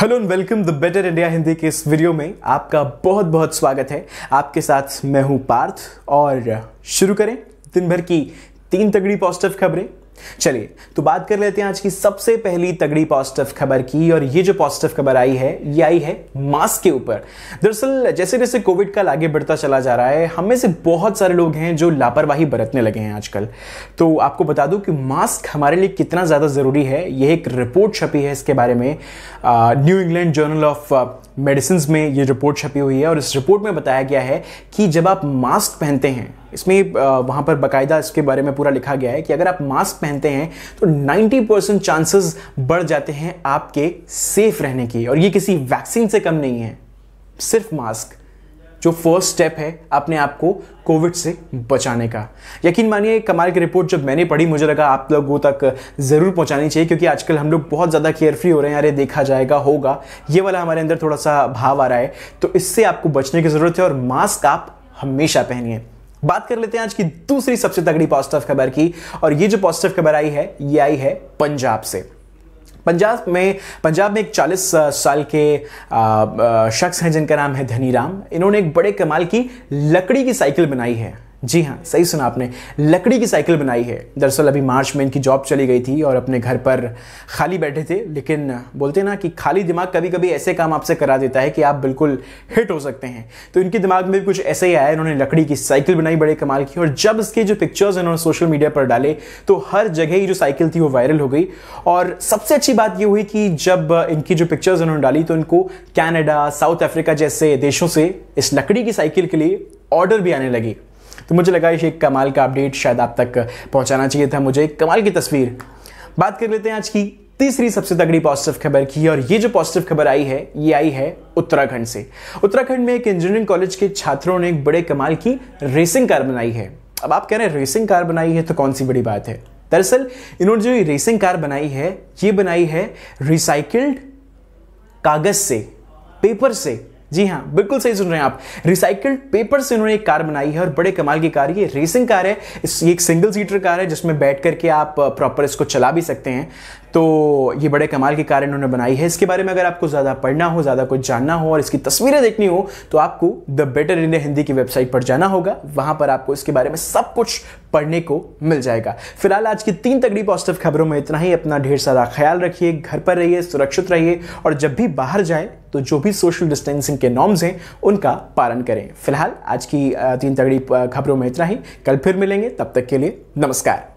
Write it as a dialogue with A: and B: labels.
A: hello and welcome the better India Hindi के इस video में आपका बहुत बहुत स्वागत है आपके साथ मैं हूं पार्थ और शुरू करें दिन भर की तीन तगड़ी पॉजिटिव खबरें चलिए तो बात कर लेते हैं आज की सबसे पहली तगड़ी पॉजिटिव खबर की और ये जो पॉजिटिव खबर आई है ये आई है मास्क के ऊपर दरअसल जैसे जैसे कोविड का आगे बढ़ता चला जा रहा है हम में से बहुत सारे लोग हैं जो लापरवाही बरतने लगे हैं आजकल तो आपको बता दूं कि मास्क हमारे लिए कितना ज़्यादा ज़रूरी है यह एक रिपोर्ट छपी है इसके बारे में New England journal of medicine में ये रिपोर्ट छपी हुई है और इस रिपोर्ट में बताया गया है कि जब आप मास्क पहनते हैं इसमें वहां पर बाकायदा इसके बारे में पूरा लिखा गया है कि अगर आप मास्क पहनते हैं तो 90 परसेंट चांसेस बढ़ जाते हैं आपके सेफ रहने की और ये किसी वैक्सीन से कम नहीं है सिर्फ मास्क जो फर्स्ट स्टेप है अपने आप को कोविड से बचाने का यकीन मानिए कमाल की रिपोर्ट जब मैंने पढ़ी मुझे लगा आप लोगों तक ज़रूर पहुंचानी चाहिए क्योंकि आजकल हम लोग बहुत ज़्यादा केयरफ्री हो रहे हैं अरे देखा जाएगा होगा ये वाला हमारे अंदर थोड़ा सा भाव आ रहा है तो इससे आपको बचने की ज़रूरत है और मास्क आप हमेशा पहनिए बात कर लेते हैं आज की दूसरी सबसे तगड़ी पॉजिटिव खबर की और ये जो पॉजिटिव खबर आई है ये आई है पंजाब से पंजाब में पंजाब में एक 40 साल के शख्स हैं जिनका नाम है धनीराम इन्होंने एक बड़े कमाल की लकड़ी की साइकिल बनाई है जी हाँ सही सुना आपने लकड़ी की साइकिल बनाई है दरअसल अभी मार्च में इनकी जॉब चली गई थी और अपने घर पर खाली बैठे थे लेकिन बोलते ना कि खाली दिमाग कभी कभी ऐसे काम आपसे करा देता है कि आप बिल्कुल हिट हो सकते हैं तो इनके दिमाग में भी कुछ ऐसे ही आया इन्होंने लकड़ी की साइकिल बनाई बड़े कमाल की और जब इसके जो पिक्चर्स इन्होंने सोशल मीडिया पर डाले तो हर जगह ही जो साइकिल थी वो वायरल हो गई और सबसे अच्छी बात ये हुई कि जब इनकी जो पिक्चर्स इन्होंने डाली तो इनको कैनेडा साउथ अफ्रीका जैसे देशों से इस लकड़ी की साइकिल के लिए ऑर्डर भी आने लगी तो मुझे लगा ये एक कमाल का अपडेट शायद आप तक पहुंचाना चाहिए था मुझे एक कमाल की तस्वीर बात कर लेते हैं आज की तीसरी सबसे तगड़ी पॉजिटिव खबर की और ये जो पॉजिटिव खबर आई है ये आई है उत्तराखंड से उत्तराखंड में एक इंजीनियरिंग कॉलेज के छात्रों ने एक बड़े कमाल की रेसिंग कार बनाई है अब आप कह रहे हैं रेसिंग कार बनाई है तो कौन सी बड़ी बात है दरअसल इन्होंने जो ये रेसिंग कार बनाई है ये बनाई है रिसाइकिल्ड कागज से पेपर से जी हाँ बिल्कुल सही सुन रहे हैं आप रिसाइकल्ड पेपर से उन्होंने एक कार बनाई है और बड़े कमाल की कार ये रेसिंग कार है ये एक सिंगल सीटर कार है जिसमें बैठ करके आप प्रॉपर uh, इसको चला भी सकते हैं तो ये बड़े कमाल की कार इन्होंने बनाई है इसके बारे में अगर आपको ज़्यादा पढ़ना हो ज़्यादा कुछ जानना हो और इसकी तस्वीरें देखनी हो तो आपको द बेटर इंडिया हिंदी की वेबसाइट पर जाना होगा वहाँ पर आपको इसके बारे में सब कुछ पढ़ने को मिल जाएगा फिलहाल आज की तीन तगड़ी पॉजिटिव खबरों में इतना ही अपना ढेर सारा ख्याल रखिए घर पर रहिए सुरक्षित रहिए और जब भी बाहर जाए तो जो भी सोशल डिस्टेंसिंग के नॉर्म्स हैं उनका पालन करें फिलहाल आज की तीन तगड़ी खबरों में इतना ही कल फिर मिलेंगे तब तक के लिए नमस्कार